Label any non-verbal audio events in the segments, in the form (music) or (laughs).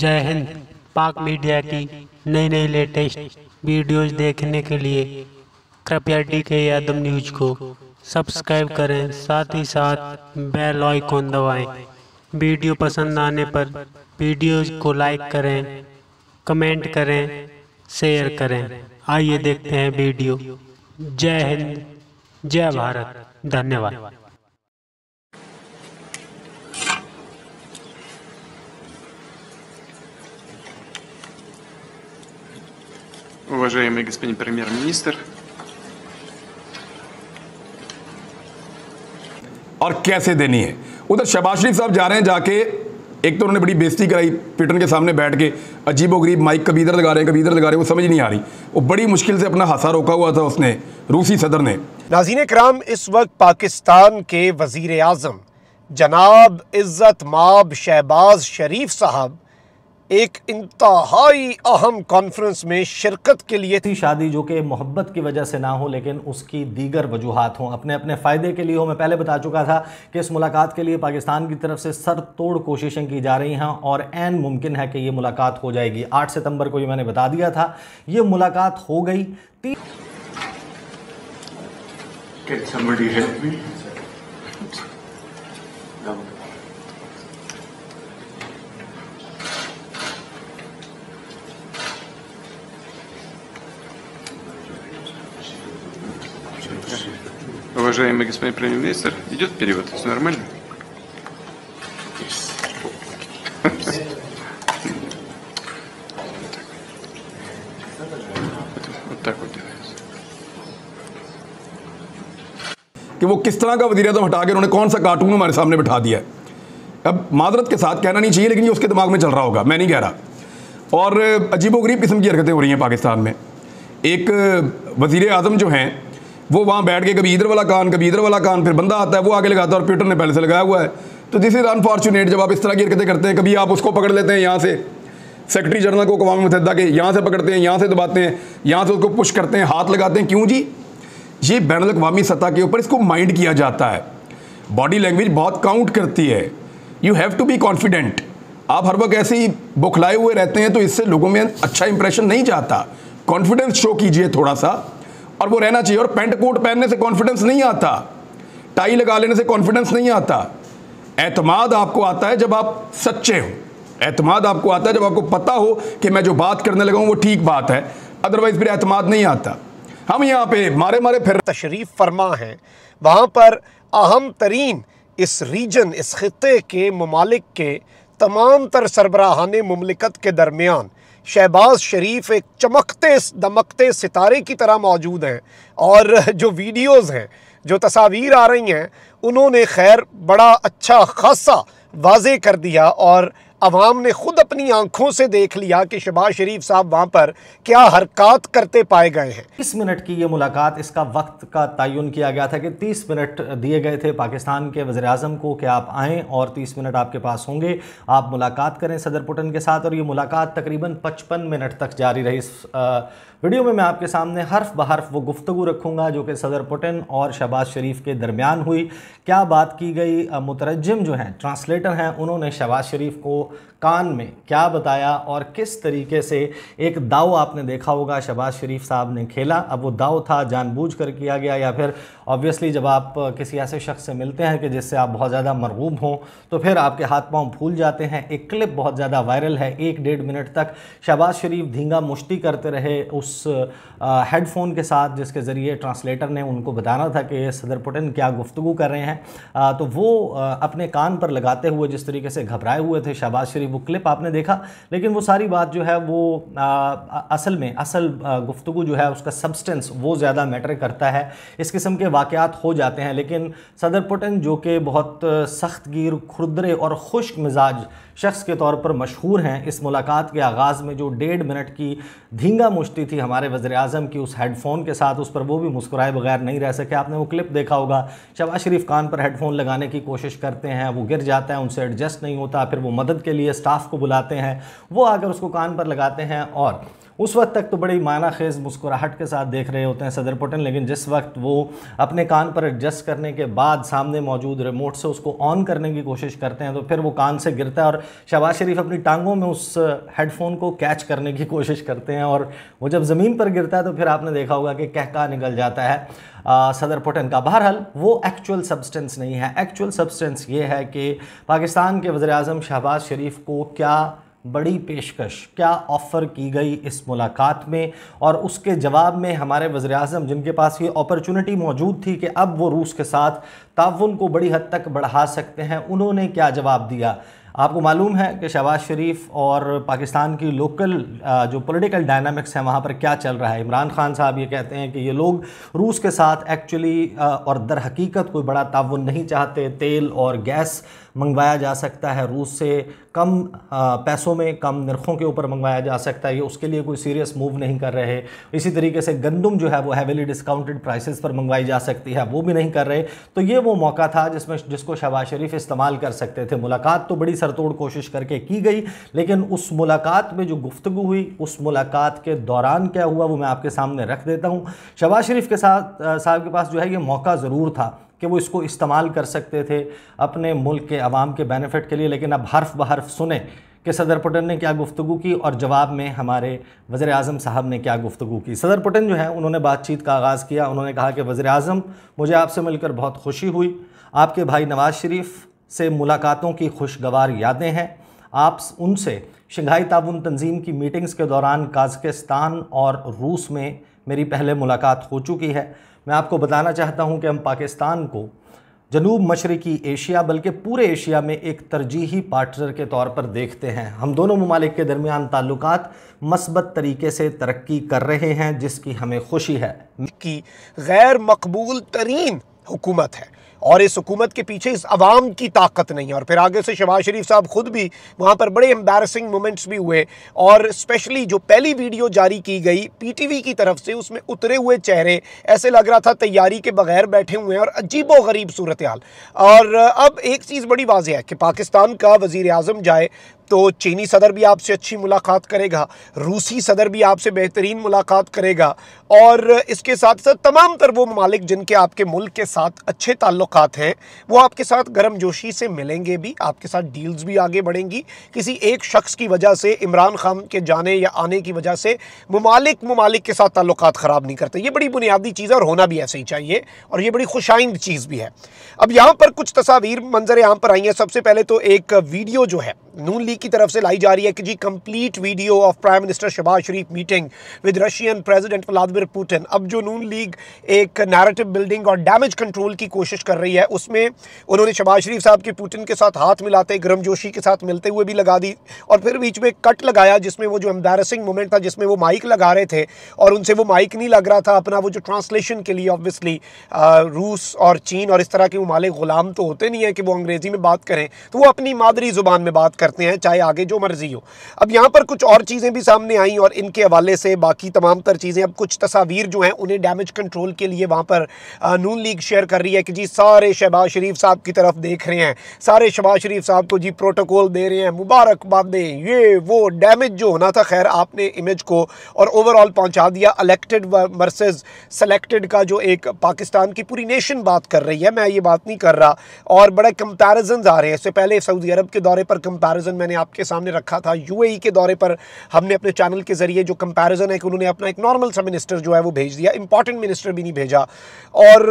जय हिंद पाक मीडिया की नई नई लेटेस्ट वीडियोस देखने के लिए कृपया डी के यादव न्यूज़ को सब्सक्राइब करें साथ ही साथ बेल आइकॉन दबाएं वीडियो पसंद आने पर वीडियोस को लाइक करें कमेंट करें शेयर करें आइए देखते हैं वीडियो जय हिंद जय भारत धन्यवाद уважаемый господин премьер-министр. और कैसे देनी है उधर शबाज शरीफ साहब जा रहे हैं जाके एक तो उन्होंने बड़ी बेइज्जती कराई पिटन के सामने बैठ के अजीबो गरीब माइक कभी इधर लगा रहे हैं कभी इधर लगा रहे हैं वो समझ नहीं आ रही वो बड़ी मुश्किल से अपना हासा रोका हुआ था उसने रूसी सदर ने नाजीन कराम इस वक्त पाकिस्तान के वजीर आजम जनाब इज़्ज़त माब शहबाज शरीफ साहब एक इंतहाई अहम कॉन्फ्रेंस में शिरकत के लिए थी शादी जो कि मोहब्बत की वजह से ना हो लेकिन उसकी दीगर वजूहत हों अपने अपने फ़ायदे के लिए हो मैं पहले बता चुका था कि इस मुलाकात के लिए पाकिस्तान की तरफ से सर तोड़ कोशिशें की जा रही हैं और एन मुमकिन है कि ये मुलाकात हो जाएगी आठ सितम्बर को ये मैंने बता दिया था ये मुलाकात हो गई Can somebody help me? No. уважаемый господин премьер-министр. Идет перевод? Все нормально? कि वो किस तरह का वजी अजम हटा के उन्होंने कौन सा कार्टून हमारे सामने बिठा दिया है अब मादरत के साथ कहना नहीं चाहिए लेकिन ये उसके दिमाग में चल रहा होगा मैं नहीं कह रहा और अजीबोगरीब किस्म की हरकतें हो रही हैं पाकिस्तान में एक वजीर अजम जो हैं वो वहाँ बैठ के कभी इधर वाला कान कभी इधर वाला कान फिर बंदा आता है वो आगे लगाता है और प्यूटर ने पहले से लगाया हुआ है तो दिस इज़ अनफॉर्चुनेट जब आप इस तरह की हरकतें करते हैं कभी आप उसको पकड़ लेते हैं यहाँ से सेक्रेटरी जनरल को अवा मुतहदा के यहाँ से पकड़ते हैं यहाँ से दबाते हैं यहाँ से उसको पुश करते हैं हाथ लगाते हैं क्यों जी ये बैन अवी सतह के ऊपर इसको माइंड किया जाता है बॉडी लैंग्वेज बहुत काउंट करती है you have to be confident आप हर वक्त ऐसे ही बुखलाए हुए रहते हैं तो इससे लोगों में अच्छा इंप्रेशन नहीं जाता कॉन्फिडेंस शो कीजिए थोड़ा सा और वो रहना चाहिए और पेंट कोट पहनने से कॉन्फिडेंस नहीं आता टाई लगा लेने से कॉन्फिडेंस नहीं आता एतमाद आपको आता है जब आप सच्चे हो एतमाद आपको आता है जब आपको पता हो कि मैं जो बात करने लगा हूँ वो ठीक बात है अदरवाइज फिर एतमाद नहीं आता हम यहाँ पे मारे मारे फिर तशरीफ़ फरमा है वहाँ पर अहम तरीन इस रीजन इस खत्े के ममालिक के तमाम तर सरबराहान ममलिकत के दरमियान शहबाज शरीफ एक चमकते दमकते सितारे की तरह मौजूद हैं और (laughs) जो वीडियोस हैं जो तस्वीर आ रही हैं उन्होंने खैर बड़ा अच्छा खासा वाजे कर दिया और अवाम ने खुद अपनी आंखों से देख लिया कि शबाज शरीफ साहब वहां पर क्या हरकत करते पाए गए हैं तीस मिनट की यह मुलाकात इसका वक्त का तयन किया गया था कि तीस मिनट दिए गए थे पाकिस्तान के वजे अजम को कि आप आएँ और तीस मिनट आपके पास होंगे आप मुलाकात करें सदर पुटन के साथ और ये मुलाकात तकरीबन पचपन मिनट तक जारी रही इस आ, वीडियो में मैं आपके सामने हर्फ बहर्फ वो गुफ्तु रखूँगा जो कि सदर पुटिन और शहबाज शरीफ के दरमियान हुई क्या बात की गई मुतरजम जो हैं ट्रांसलेटर हैं उन्होंने शहबाज शरीफ को कान में क्या बताया और किस तरीके से एक दाव आपने देखा होगा शहबाज शरीफ साहब ने खेला अब वो दाव था जानबूझ कर किया गया या फिर ऑब्वियसली जब आप किसी ऐसे शख्स से मिलते हैं कि जिससे आप बहुत ज़्यादा मरगूब हों तो फिर आपके हाथ पाँव फूल जाते हैं एक क्लिप बहुत ज़्यादा वायरल है एक डेढ़ मिनट तक शहबाज शरीफ धींगा मुश्ती करते रहे उस उस हेडफोन के साथ जिसके ज़रिए ट्रांसलेटर ने उनको बताना था कि सदर पुटिन क्या गुफ्तु कर रहे हैं तो वो अपने कान पर लगाते हुए जिस तरीके से घबराए हुए थे शहबाज शरीफ वो क्लिप आपने देखा लेकिन वो सारी बात जो है वो असल में असल गुफ्तु जो है उसका सब्सटेंस वो ज़्यादा मैटर करता है इस किस्म के वाक़ात हो जाते हैं लेकिन सदर पुटिन जो कि बहुत सख्त गिर खुरदरे और खुश्क मिजाज शख्स के तौर पर मशहूर हैं इस मुलाकात के आगाज़ में जो डेढ़ मिनट की धींगा मुश्ती थी हमारे वजे अजम की उस हेडफ़ोन के साथ उस पर वो भी मुस्कुराए बगैर नहीं रह सके आपने वो क्लिप देखा होगा शबाज शरीफ कान पर हेडफ़ोन लगाने की कोशिश करते हैं वो गिर जाता है उनसे एडजस्ट नहीं होता फिर वो मदद के लिए स्टाफ़ को बुलाते हैं वो आकर उसको कान पर लगाते हैं और उस वक्त तक तो बड़ी माना खेज़ मुस्कुराहट के साथ देख रहे होते हैं सदर पुटिन लेकिन जिस वक्त वो अपने कान पर एडजस्ट करने के बाद सामने मौजूद रिमोट से उसको ऑन करने की कोशिश करते हैं तो फिर वो कान से गिरता है और शहबाज शरीफ अपनी टांगों में उस हेडफोन को कैच करने की कोशिश करते हैं और वो जब ज़मीन पर गिरता है तो फिर आपने देखा होगा कि कहका निकल जाता है आ, सदर पुटन का बहरहाल वो एक्चुअल सब्सटेंस नहीं है एक्चुअल सब्सटेंस ये है कि पाकिस्तान के वज़र अजम शहबाज शरीफ को क्या बड़ी पेशकश क्या ऑफ़र की गई इस मुलाकात में और उसके जवाब में हमारे वज़र अजम जिनके पास ये अपॉर्चुनिटी मौजूद थी कि अब वो रूस के साथ ताउन को बड़ी हद तक बढ़ा सकते हैं उन्होंने क्या जवाब दिया आपको मालूम है कि शहबाज शरीफ और पाकिस्तान की लोकल जो पॉलिटिकल डायनामिक्स हैं वहाँ पर क्या चल रहा है इमरान खान साहब ये कहते हैं कि ये लोग रूस के साथ एक्चुअली और दर हकीकत कोई बड़ा ताउन नहीं चाहते तेल और गैस मंगवाया जा सकता है रूस से कम पैसों में कम नरखों के ऊपर मंगवाया जा सकता है ये उसके लिए कोई सीरियस मूव नहीं कर रहे इसी तरीके से गंदम जो है वो हैविली डिस्काउंटेड प्राइसेस पर मंगवाई जा सकती है वो भी नहीं कर रहे तो ये वो मौका था जिसमें जिसको शहबाज शरीफ इस्तेमाल कर सकते थे मुलाकात तो बड़ी सरतोड़ कोशिश करके की गई लेकिन उस मुलाकात में जो गुफ्तु हुई उस मुलाकात के दौरान क्या हुआ वो मैं आपके सामने रख देता हूँ शहबाज शरीफ के साथ साहब के पास जो है ये मौका ज़रूर था कि वो इसको इस्तेमाल कर सकते थे अपने मुल्क के आवाम के बेनिफिट के लिए लेकिन अब हर्फ बहर सुने कि सदर पुटिन ने क्या गुफ्तु की और जवाब में हमारे वज़र अजम साहब ने क्या गुफ्तु की सदर पुटिन जो है उन्होंने बातचीत का आगाज़ किया उन्होंने कहा कि वज़र अजम मुझे आपसे मिलकर बहुत खुशी हुई आपके भाई नवाज़ शरीफ से मुलाकातों की खुशगवार यादें हैं आप उनसे शंघाई ताबन तंजीम की मीटिंग्स के दौरान काजकिस्तान और रूस में मेरी पहले मुलाकात हो चुकी है मैं आपको बताना चाहता हूं कि हम पाकिस्तान को जनूब मशरकी एशिया बल्कि पूरे एशिया में एक तरजीही पार्टनर के तौर पर देखते हैं हम दोनों ममालिक के दरमियान ताल्लुक मस्बत तरीके से तरक्की कर रहे हैं जिसकी हमें खुशी है की गैर मकबूल तरीन हुकूमत है और इस हुकूमत के पीछे इस आवाम की ताकत नहीं है और फिर आगे से शबाज़ शरीफ साहब ख़ुद भी वहाँ पर बड़े एम्बेरसिंग मोमेंट्स भी हुए और स्पेशली जो पहली वीडियो जारी की गई पी की तरफ से उसमें उतरे हुए चेहरे ऐसे लग रहा था तैयारी के बगैर बैठे हुए हैं और अजीबो गरीब सूरत हाल और अब एक चीज़ बड़ी वाजह है कि पाकिस्तान का वज़ी अजम जाए तो चीनी सदर भी आपसे अच्छी मुलाकात करेगा रूसी सदर भी आपसे बेहतरीन मुलाकात करेगा और इसके साथ साथ तमाम तर वो ममालिक जिनके आपके मुल्क के साथ अच्छे ताल्लुक हैं वो आपके साथ गर्म जोशी से मिलेंगे भी आपके साथ डील्स भी आगे बढ़ेंगी किसी एक शख्स की वजह से इमरान खान के जाने या आने की वजह से ममालिक ममालिक के साथ ताल्लुक ख़राब नहीं करते ये बड़ी बुनियादी चीज़ है और होना भी ऐसे ही चाहिए और ये बड़ी खुशाइंद चीज़ भी है अब यहाँ पर कुछ तस्वीर मंजर यहाँ पर आई हैं सबसे पहले तो एक वीडियो जो है नून लीग की तरफ से लाई जा रही है कि जी complete video of prime minister Shahbaz Sharif meeting with Russian president Vladimir Putin अब जो नून लीग एक नैरेटिव बिल्डिंग और डैमेज कंट्रोल की कोशिश कर रही है उसमें उन्होंने शबाज शरीफ साहब के पुतिन के साथ हाथ मिलाते गर्मजोशी के साथ मिलते हुए भी लगा दी और फिर बीच में कट लगाया जिसमें वो जो एम्बेरसिंग मोमेंट था जिसमें वो माइक लगा रहे थे और उनसे वो माइक नहीं लग रहा था अपना वो जो ट्रांसलेशन के लिए ऑब्वियसली रूस और चीन और इस तरह के ममालिक ग़ुलाम तो होते नहीं है कि वो अंग्रेज़ी में बात करें तो वो अपनी मादरी ज़ुबान में बात करते हैं चाहे आगे जो मर्जी हो अब यहाँ पर कुछ और चीज़ें भी सामने आई और इनके हवाले से बाकी तमाम तर चीज़ें अब कुछ तस्वीर जो हैं उन्हें डैमेज कंट्रोल के लिए वहाँ पर नून लीग शेयर कर रही है कि जी सारे शहबाज शरीफ साहब की तरफ देख रहे हैं सारे शहबाज शरीफ साहब को जी प्रोटोकॉल दे रहे हैं मुबारकबादें ये वो डैमेज जो होना था खैर आपने इमेज को और ओवरऑल पहुँचा दिया अलेक्टेड वर्सेज सेलेक्टेड का जो एक पाकिस्तान की पूरी नेशन बात कर रही है मैं ये बात नहीं कर रहा और बड़े कंपेरिजन आ रहे हैं इससे पहले सऊदी अरब के दौरे पर कंपेर कंपैरिजन मैंने आपके सामने रखा था यूएई e के दौरे पर हमने अपने चैनल के ज़रिए जो कंपैरिजन है कि उन्होंने अपना एक नॉर्मल सा मिनिस्टर जो है वो भेज दिया इंपॉर्टेंट मिनिस्टर भी नहीं भेजा और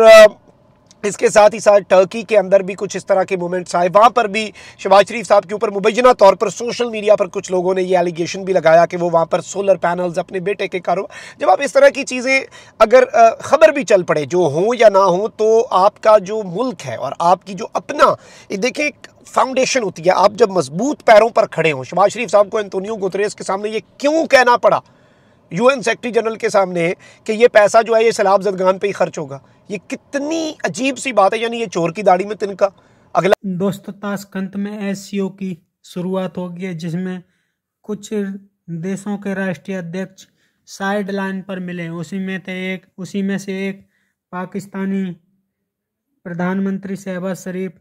इसके साथ ही साथ टर्की के अंदर भी कुछ इस तरह के मूवमेंट्स आए वहाँ पर भी शबाज शरीफ साहब के ऊपर मुबैना तौर पर सोशल मीडिया पर कुछ लोगों ने ये एलिगेशन भी लगाया कि वो वहाँ पर सोलर पैनल्स अपने बेटे के कारोबार जब आप इस तरह की चीज़ें अगर ख़बर भी चल पड़े जो हों या ना हो तो आपका जो मुल्क है और आपकी जो अपना देखिए फाउंडेशन होती है आप जब मजबूत पैरों पर खड़े हों शबाज शरीफ साहब को एंतोनियो गुतरेस के सामने ये क्यों कहना पड़ा यूएन सेक्रेटरी जनरल के सामने कि ये पैसा जो है ये सैलाब जदगान पे ही खर्च होगा ये कितनी अजीब सी बात है यानी ये चोर की दाढ़ी में तिनका अगला दोस्तों ताशकंत में एस की शुरुआत होगी है जिसमें कुछ देशों के राष्ट्रीय अध्यक्ष साइड लाइन पर मिले उसी में थे एक उसी में से एक पाकिस्तानी प्रधानमंत्री शहबाज शरीफ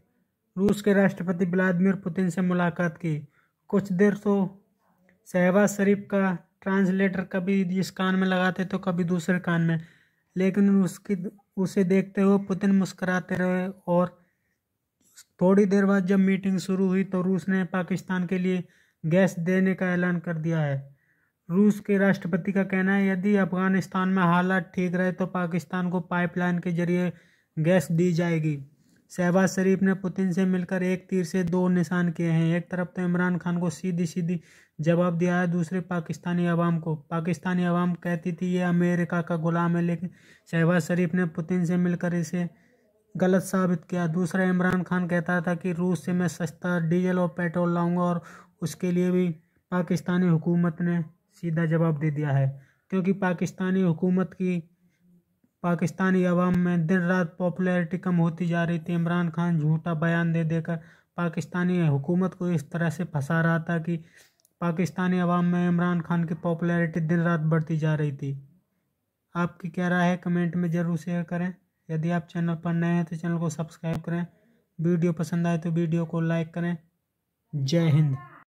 रूस के राष्ट्रपति व्लादिमिर पुतिन से मुलाकात की कुछ देर तो शहबाज शरीफ का ट्रांसलेटर कभी इस कान में लगाते तो कभी दूसरे कान में लेकिन उसकी उसे देखते हुए पुतिन मुस्कराते रहे और थोड़ी देर बाद जब मीटिंग शुरू हुई तो रूस ने पाकिस्तान के लिए गैस देने का ऐलान कर दिया है रूस के राष्ट्रपति का कहना है यदि अफगानिस्तान में हालात ठीक रहे तो पाकिस्तान को पाइपलाइन के जरिए गैस दी जाएगी शहबाज शरीफ ने पुतिन से मिलकर एक तीर से दो निशान किए हैं एक तरफ तो इमरान खान को सीधी सीधी जवाब दिया है दूसरे पाकिस्तानी आवाम को पाकिस्तानी आवाम कहती थी ये अमेरिका का गुलाम है लेकिन शहबाज शरीफ ने पुतिन से मिलकर इसे गलत साबित किया दूसरा इमरान खान कहता था कि रूस से मैं सस्ता डीजल और पेट्रोल लाऊंगा और उसके लिए भी पाकिस्तानी हुकूमत ने सीधा जवाब दे दिया है क्योंकि पाकिस्तानी हुकूमत की पाकिस्तानी अवाम में दिन रात पॉपुलैरिटी कम होती जा रही थी इमरान खान झूठा बयान दे देकर पाकिस्तानी हुकूमत को इस तरह से फंसा रहा था कि पाकिस्तानी अवाम में इमरान खान की पॉपुलैरिटी दिन रात बढ़ती जा रही थी आपकी क्या राय है कमेंट में ज़रूर शेयर करें यदि आप चैनल पर नए हैं तो चैनल को सब्सक्राइब करें वीडियो पसंद आए तो वीडियो को लाइक करें जय हिंद